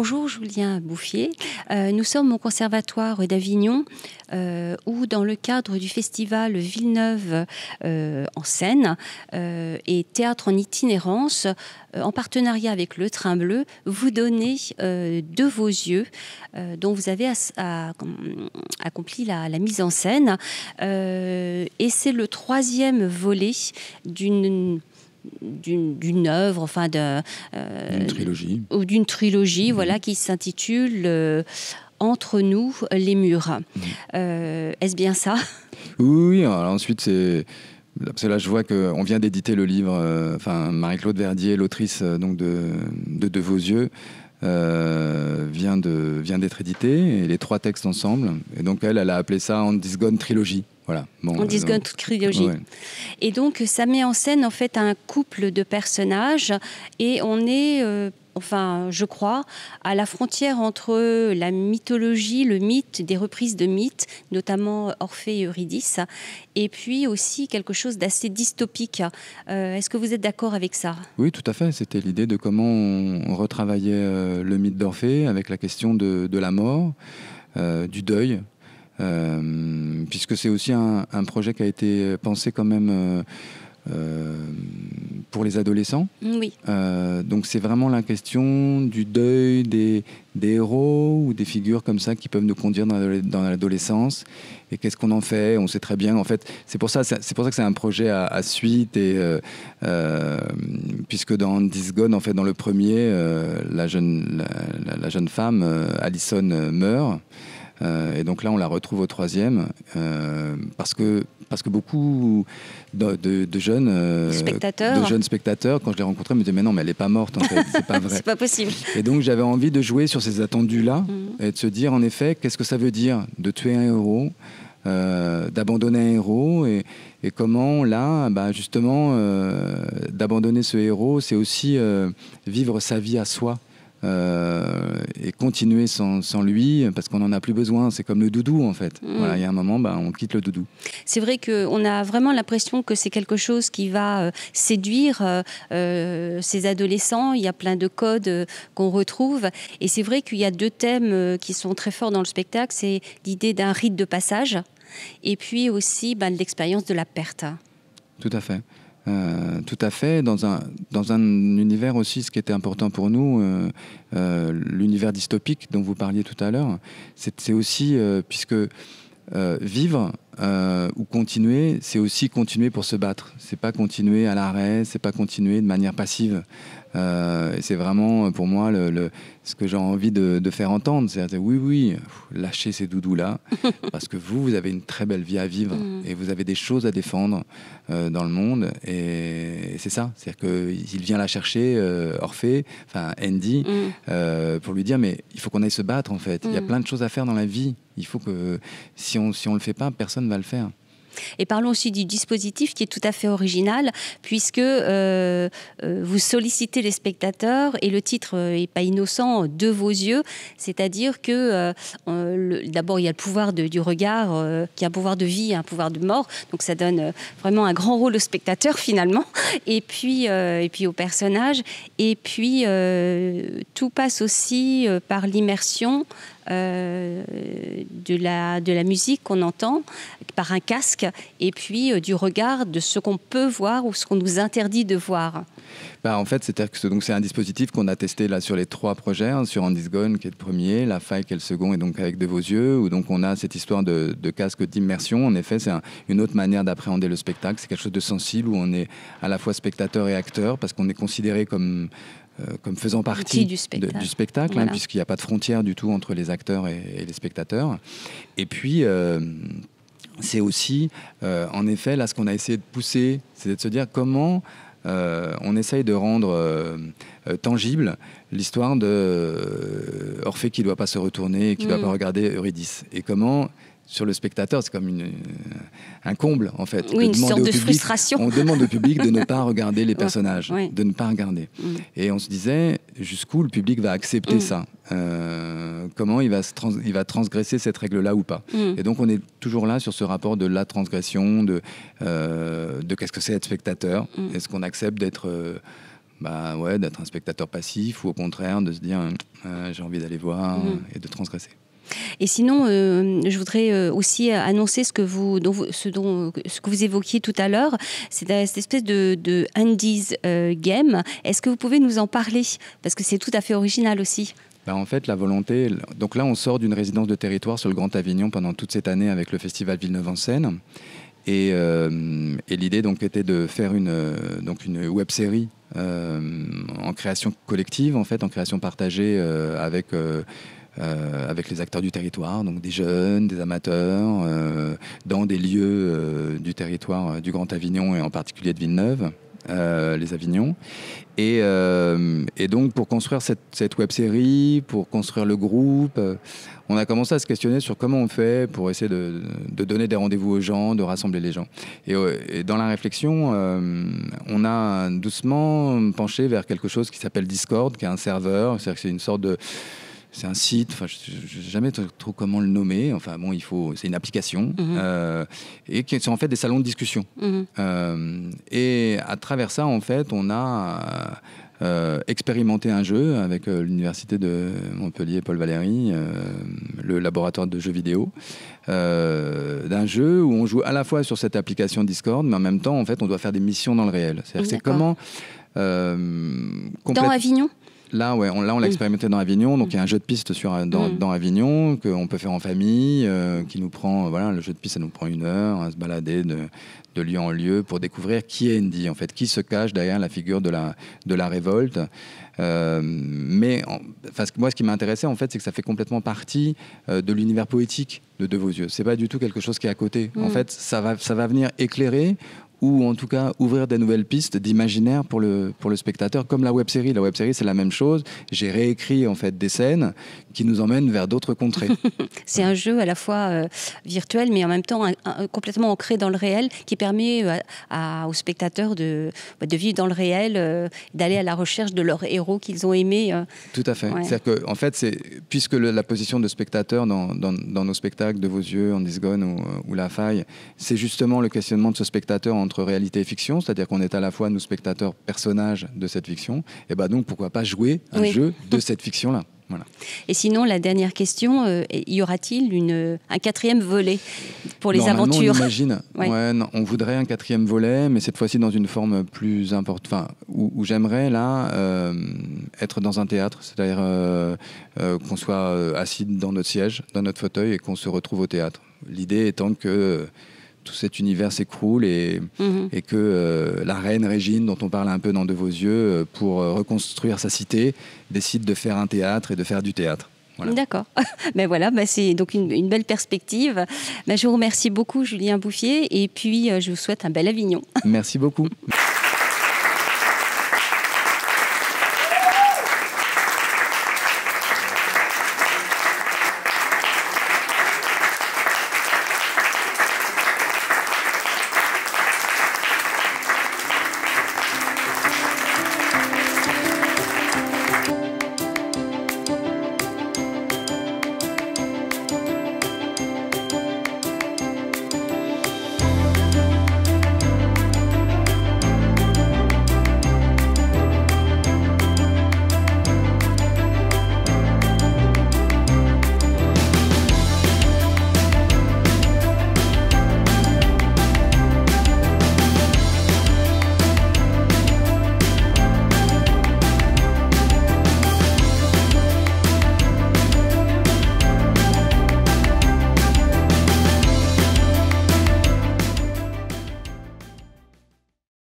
Bonjour Julien Bouffier. Euh, nous sommes au Conservatoire d'Avignon euh, où, dans le cadre du festival Villeneuve euh, en scène et théâtre en itinérance, en partenariat avec le Train Bleu, vous donnez de vos yeux, dont vous avez hum, accompli la, mise en scène. et c'est le troisième volet d'une d'une œuvre, enfin euh, d'une trilogie. Ou d'une trilogie, mhm. voilà, qui s'intitule euh, Entre nous, les murs. Mhm. Euh, est-ce bien ça Oui, ensuite, c'est. là, je vois qu'on vient d'éditer le livre, enfin, Marie-Claude Verdier, l'autrice donc de De Vos Yeux, euh, vient de vient d'être édité et les trois textes ensemble et donc elle elle a appelé ça en trilogie voilà bon, euh, trilogie et donc ça met en scène en fait un couple de personnages et on est euh, enfin je crois, à la frontière entre la mythologie, le mythe, des reprises de mythes, notamment Orphée et Eurydice, et puis aussi quelque chose d'assez dystopique. Euh, est-ce que vous êtes d'accord avec ça Oui, tout à fait. C'était l'idée de comment on retravaillait euh, le mythe d'Orphée avec la question de, la mort, euh, du deuil, puisque c'est aussi un, projet qui a été pensé quand même euh, pour les adolescents. Mm, oui. Euh, donc c'est vraiment la question du deuil des, des, héros ou des figures comme ça qui peuvent nous conduire dans l'adolescence. Et qu'est-ce qu'on en fait On sait très bien. En fait, c'est pour ça, c'est pour ça que c'est un projet à, suite. Et euh, puisque dans Disgon en fait, dans le premier, la jeune, la, la, jeune femme, Allison meurt. Euh, et donc là, on la retrouve au troisième euh, parce que parce que beaucoup de, jeunes euh, spectateurs. jeunes spectateurs, quand je les rencontrais, me disaient mais non, mais elle n'est pas morte en fait, c'est pas vrai. c'est pas possible. Et donc j'avais envie de jouer sur ces attendus-là mhm. et de se dire en effet, qu'est-ce que ça veut dire de tuer un héros, d'abandonner un héros et, comment là, bah, justement, d'abandonner ce héros, c'est aussi vivre sa vie à soi. Euh, et continuer sans, lui parce qu'on n'en a plus besoin. C'est comme le doudou en fait. Mm. il y a un moment, bah, on quitte le doudou. C'est vrai qu'on a vraiment l'impression que c'est quelque chose qui va euh, séduire euh, ces adolescents. Il y a plein de codes qu'on retrouve. Et c'est vrai qu'il y a deux thèmes qui sont très forts dans le spectacle. C'est l'idée d'un rite de passage et puis aussi bah, l'expérience de la perte. Tout à fait. Euh, tout à fait, dans un, dans un univers aussi, ce qui était important pour nous, euh, euh, l'univers dystopique dont vous parliez tout à l'heure, c'est aussi, puisque vivre ou continuer, c'est aussi continuer pour se battre, c'est pas continuer à l'arrêt, c'est pas continuer de manière passive, euh, c'est vraiment euh, pour moi ce que j'ai envie de, faire entendre. cest oui, oui, lâchez ces doudous-là, parce que vous, vous avez une très belle vie à vivre mm. et vous avez des choses à défendre euh, dans le monde. Et, c'est ça. cest qu'il vient la chercher, Orphée, enfin Andy, mm. pour lui dire mais il faut qu'on aille se battre en fait. Il y a mm. plein de choses à faire dans la vie. Il faut que si on ne on le fait pas, personne ne va le faire. Et parlons aussi du dispositif qui est tout à fait original, puisque euh, euh, vous sollicitez les spectateurs et le titre n'est euh, pas innocent de vos yeux, c'est-à-dire que d'abord il y a le pouvoir du regard, qui a un pouvoir de vie, un pouvoir de mort, donc ça donne vraiment un grand rôle au spectateur finalement, et puis, et puis au personnage, et puis tout passe aussi par l'immersion. Euh, de, la, de la musique qu'on entend par un casque et puis euh, du regard de ce qu'on peut voir ou ce qu'on nous interdit de voir. Bah, en fait, c'est un dispositif qu'on a testé là sur les trois projets, hein, sur Andy's Gone qui est le premier, La Faille qui est le second et donc avec De Vos Yeux, où donc on a cette histoire de, casque d'immersion. En effet, c'est une autre manière d'appréhender le spectacle. C'est quelque chose de sensible où on est à la fois spectateur et acteur parce qu'on est considéré comme euh, comme faisant partie du spectacle, hein, puisqu'il n'y a pas de frontière du tout entre les acteurs et, les spectateurs. Et puis, euh, c'est aussi, euh, en effet, là, ce qu'on a essayé de pousser, c'est de se dire comment on essaye de rendre tangible l'histoire d'Orphée qui ne doit pas se retourner qui ne doit mm. pas regarder Eurydice. Et comment sur le spectateur, c'est comme une, euh, un comble en fait. Oui, une sorte de frustration. On demande au public de ne pas regarder les personnages, de ne pas regarder. Mm. Et on se disait jusqu'où le public va accepter mm. ça, euh, comment il va, il va transgresser cette règle-là ou pas. Mm. Et donc on est toujours là sur ce rapport de la transgression, de, euh, de qu'est-ce que c'est être spectateur, est-ce qu'on accepte d'être bah ouais, d'être un spectateur passif ou au contraire de se dire j'ai envie d'aller voir et de transgresser. Et sinon, euh, je voudrais euh, aussi euh, annoncer ce que vous, ce, dont, ce que vous évoquiez tout à l'heure, c'est cette espèce de, de Game. Est-ce que vous pouvez nous en parler Parce que c'est tout à fait original aussi. Bah, en fait, la volonté. Donc là, on sort d'une résidence de territoire sur le Grand Avignon pendant toute cette année avec le festival Villeneuve-en-Seine. Et, et l'idée donc était de faire une donc une web série en création collective en fait en création partagée avec euh, avec les acteurs du territoire, donc des jeunes, des amateurs, euh, dans des lieux euh, du territoire du Grand Avignon et en particulier de Villeneuve. les Avignons. Et, donc, pour construire cette, cette web série, pour construire le groupe, on a commencé à se questionner sur comment on fait pour essayer de, donner des rendez-vous aux gens, de rassembler les gens. Et, dans la réflexion, on a doucement penché vers quelque chose qui s'appelle Discord, qui est un serveur, c'est-à-dire que c'est une sorte de c'est un site, je ne sais jamais trop comment le nommer. Enfin, bon, il faut, c'est une application. Mhm. Euh, et qui sont en fait des salons de discussion. Mhm. Euh, et à travers ça, en fait, on a euh, expérimenté un jeu avec l'université de Montpellier, Paul Valéry, le laboratoire de jeux vidéo, d'un jeu où on joue à la fois sur cette application Discord, mais en même temps, en fait, on doit faire des missions dans le réel. C'est-à-dire, c'est comment. Dans Avignon Là, ouais, on, là, on l'a expérimenté dans Avignon. Donc, il y a un jeu de piste sur, euh, dans, mm. dans Avignon qu'on peut faire en famille, euh, qui nous prend, euh, voilà, le jeu de piste, ça nous prend une heure à se balader de, lieu en lieu pour découvrir qui est Andy, en fait, qui se cache derrière la figure de la, de la révolte. mais en, moi, ce qui m'intéressait, en fait, c'est que ça fait complètement partie de l'univers poétique de De Vos Yeux. C'est pas du tout quelque chose qui est à côté. En mm. fait, ça va, ça va venir éclairer ou en tout cas ouvrir des nouvelles pistes d'imaginaire pour le, pour le spectateur, comme la web série. La web série, c'est la même chose. J'ai réécrit en fait des scènes qui nous emmènent vers d'autres contrées. c'est un jeu à la fois euh, virtuel, mais en même temps complètement ancré dans le réel, qui permet euh, à, aux spectateurs de, bah, de, vivre dans le réel, euh, d'aller à la recherche de leurs héros qu'ils ont aimés. Tout à fait. cest que, en fait, c'est, puisque la position de spectateur dans, dans, nos spectacles, de vos yeux, en Disgone ou, ou La Faille, c'est justement le questionnement de ce spectateur en entre réalité et fiction, c'est-à-dire qu'on est à la fois, nous spectateurs, personnages de cette fiction, et bien bah donc pourquoi pas jouer un jeu de cette fiction-là voilà. Et sinon, la dernière question, euh, y aura-t-il euh, un quatrième volet pour les aventures On imagine. ouais. on voudrait un quatrième volet, mais cette fois-ci dans une forme plus importante, où, j'aimerais là euh, être dans un théâtre, c'est-à-dire qu'on soit assis dans notre siège, dans notre fauteuil et qu'on se retrouve au théâtre. L'idée étant que tout cet univers s'écroule et, mhm. que euh, la reine Régine, dont on parle un peu dans De vos yeux, euh, pour euh, reconstruire sa cité, décide de faire un théâtre et de faire du théâtre. D'accord. Mais ben voilà, ben c'est donc une, belle perspective. Ben je vous remercie beaucoup, Julien Bouffier, et puis je vous souhaite un bel Avignon. Merci beaucoup.